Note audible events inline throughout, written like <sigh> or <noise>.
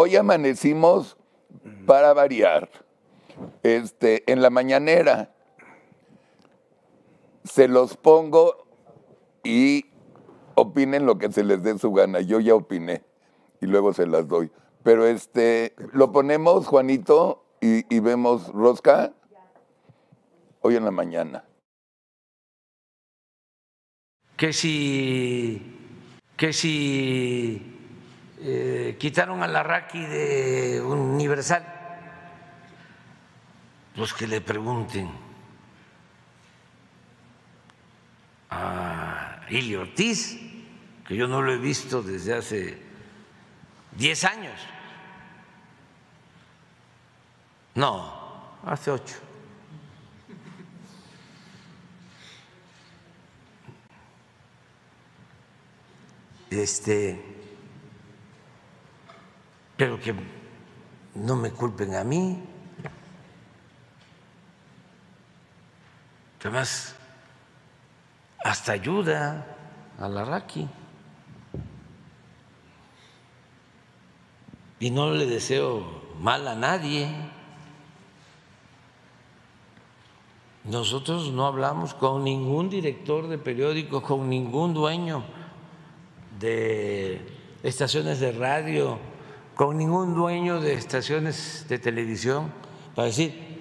Hoy amanecimos para variar. Este, en la mañanera se los pongo y opinen lo que se les dé su gana. Yo ya opiné y luego se las doy. Pero este, lo ponemos, Juanito, y, y vemos Rosca hoy en la mañana. Que si, que si eh, quitaron a la de Universal, los pues que le pregunten a Ilio Ortiz, que yo no lo he visto desde hace 10 años, no, hace ocho. Este, pero que no me culpen a mí. Además, hasta ayuda a la Raki. Y no le deseo mal a nadie. Nosotros no hablamos con ningún director de periódicos, con ningún dueño de estaciones de radio con ningún dueño de estaciones de televisión para decir,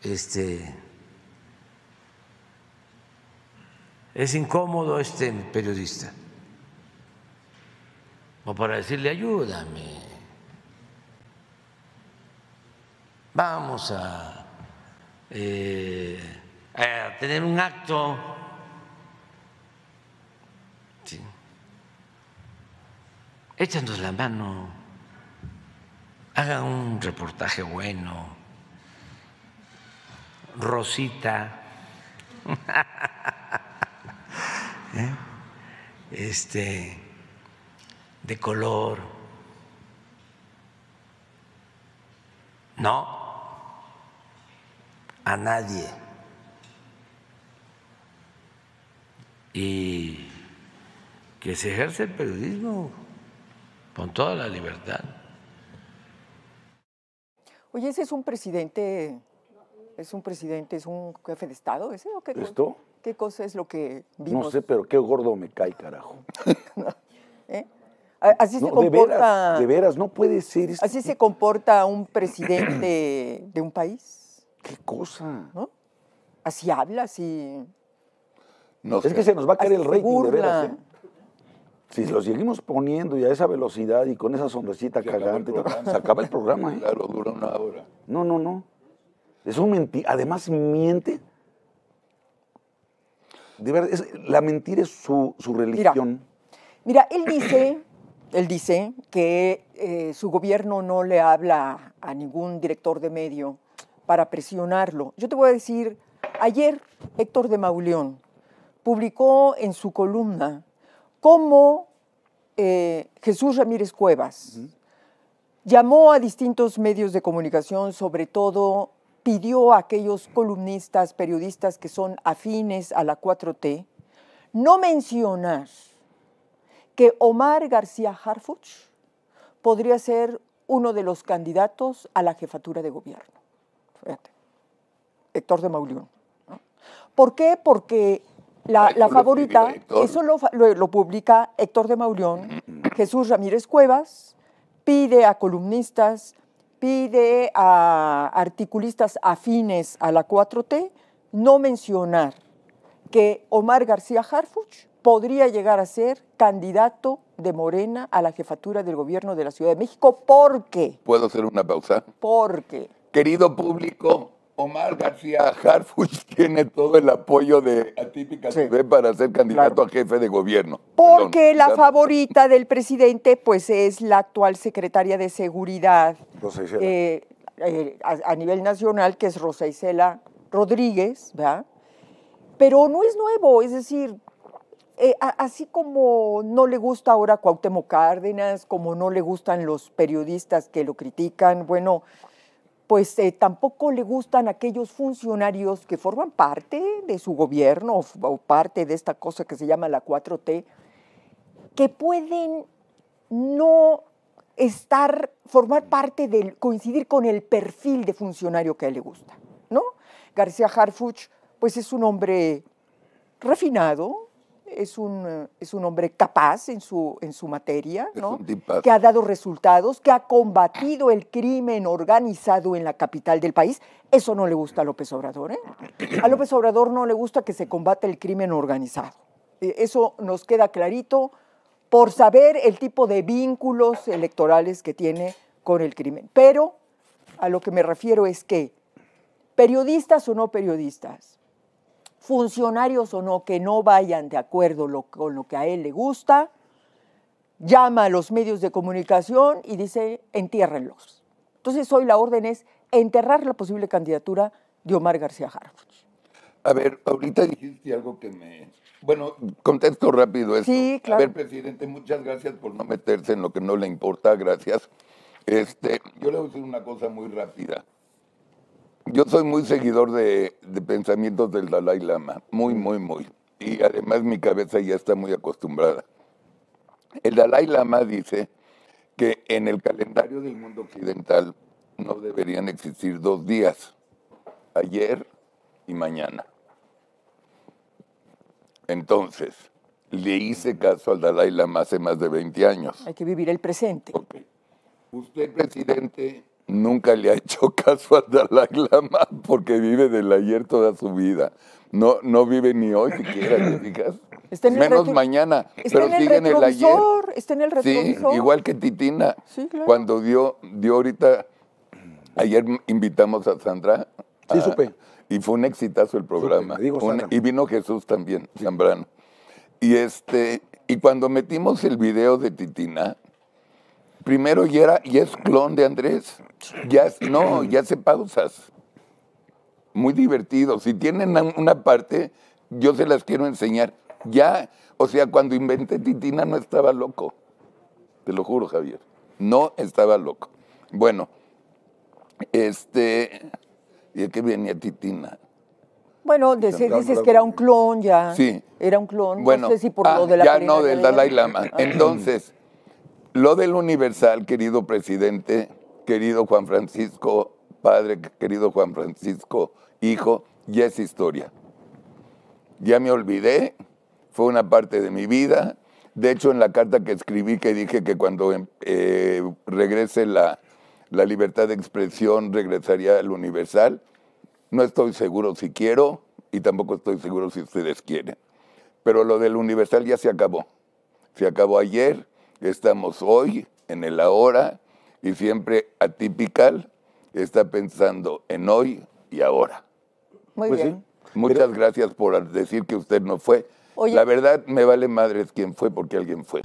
este, es incómodo este periodista, o para decirle, ayúdame, vamos a, eh, tener un acto échanos la mano, haga un reportaje bueno, Rosita, <laughs> ¿Eh? este, de color, no, a nadie. Y que se ejerce el periodismo con toda la libertad. Oye, ese es un presidente, es un presidente, es un jefe de Estado, ese o qué? ¿Esto? ¿Qué cosa es lo que vimos? No sé, pero qué gordo me cae, carajo. <laughs> ¿Eh? Así se comporta. De veras, no puede ser. Así se comporta un presidente <clears throat> de un país. Qué cosa. ¿No? Así habla, así. No es que se nos va a caer el rey, de veras. Si lo seguimos poniendo y a esa velocidad y con esa sonrisita cagante, se acaba el programa. ¿eh? Claro, dura una hora. No, no, no. Es un mentir. Además, miente. la mentira es su, religión. Mira, él dice, <coughs> él dice que eh, su gobierno no le habla a ningún director de medio para presionarlo. Yo te voy a decir, ayer Héctor de Mauleón publicó en su columna cómo eh, Jesús Ramírez Cuevas llamó a distintos medios de comunicación, sobre todo pidió a aquellos columnistas, periodistas que son afines a la 4T, no mencionar que Omar García Harfuch podría ser uno de los candidatos a la jefatura de gobierno. Fíjate, Héctor de Mauleón. ¿Por qué? Porque la, favorita, eso lo, lo, publica Héctor de Maurión, mm. Jesús Ramírez Cuevas, pide a columnistas, pide a articulistas afines a la 4T no mencionar que Omar García Harfuch podría llegar a ser candidato de Morena a la jefatura del gobierno de la Ciudad de México porque... ¿Puedo hacer una pausa? Porque... Querido público, Omar García Harfuch <laughs> tiene todo el apoyo de Atípica TV para ser candidato a jefe de gobierno. Porque la favorita del presidente pues es la actual secretaria de Seguridad eh, eh, a, nivel nacional, que es Rosa Isela Rodríguez, ¿verdad? Pero no es nuevo, es decir, eh, así como no le gusta ahora Cuauhtémoc Cárdenas, como no le gustan los periodistas que lo critican, bueno, pues eh, tampoco le gustan aquellos funcionarios que forman parte de su gobierno o, parte de esta cosa que se llama la 4T, que pueden no estar, formar parte del, coincidir con el perfil de funcionario que le gusta, ¿no? García Harfuch, pues es un hombre refinado, eh, es un, hombre capaz en su, materia, que ha dado resultados, que ha combatido el crimen organizado en la capital del país. Eso no le gusta a López Obrador. ¿eh? A López Obrador no le gusta que se combate el crimen organizado. E, eso nos queda clarito por saber el tipo de vínculos electorales que tiene con el crimen. Pero a lo que me refiero es que periodistas o no periodistas, funcionarios o no, que no vayan de acuerdo lo, con lo que a él le gusta, llama a los medios de comunicación y dice, entiérrenlos. Entonces hoy la orden es enterrar la posible candidatura de Omar García Harfuch. A ver, ahorita dijiste algo que me... Bueno, contesto rápido esto. Sí, claro. A ver, presidente, muchas gracias por no meterse en lo que no le importa, gracias. Este, yo le voy a decir una cosa muy rápida. Yo soy muy seguidor de, pensamientos del Dalai Lama, muy, muy, muy. Y además mi cabeza ya está muy acostumbrada. El Dalai Lama dice que en el calendario del mundo occidental no deberían existir dos días, ayer y mañana. Entonces, le hice caso al Dalai Lama hace más de 20 años. Hay que vivir el presente. Usted, presidente, nunca le ha hecho <laughs> caso a Dalai Lama porque vive del ayer toda su vida. No, no vive ni hoy siquiera, ¿te <clears throat> fijas? Está en Menos mañana, está pero en el sigue en el ayer. Está en el retrovisor. Sí, igual que Titina. Cuando dio, dio ahorita, ayer invitamos a Sandra. sí, supe. Y fue un exitazo el programa. y vino Jesús también, Zambrano. Y este, y cuando metimos el video de Titina, primero y era, es clon de Andrés. Ya no, ya hace pausas. Muy divertido. Si tienen una parte, yo se las quiero enseñar. Ya, o sea, cuando inventé Titina no estaba loco. Te lo juro, Javier. No estaba loco. Bueno, este. ¿Y qué venía Titina? Bueno, de, dices que era un clon ya. Sí. Era un clon. Bueno, no sé si por lo ah, de la Ya no, del Dalai Lama. Ah. Entonces, lo del universal, querido presidente, querido Juan Francisco, padre, querido Juan Francisco, hijo, ya es historia. Ya me olvidé, fue una parte de mi vida. De hecho, en la carta que escribí que dije que cuando em, eh, regrese la, la libertad de expresión regresaría al universal, no estoy seguro si quiero y tampoco estoy seguro si ustedes quieren. Pero lo del universal ya se acabó. Se acabó ayer, estamos hoy, en el ahora, y siempre atípical está pensando en hoy y ahora. Muy pues bien. Muchas gracias por decir que usted no fue. La verdad me vale madres quién fue porque alguien fue.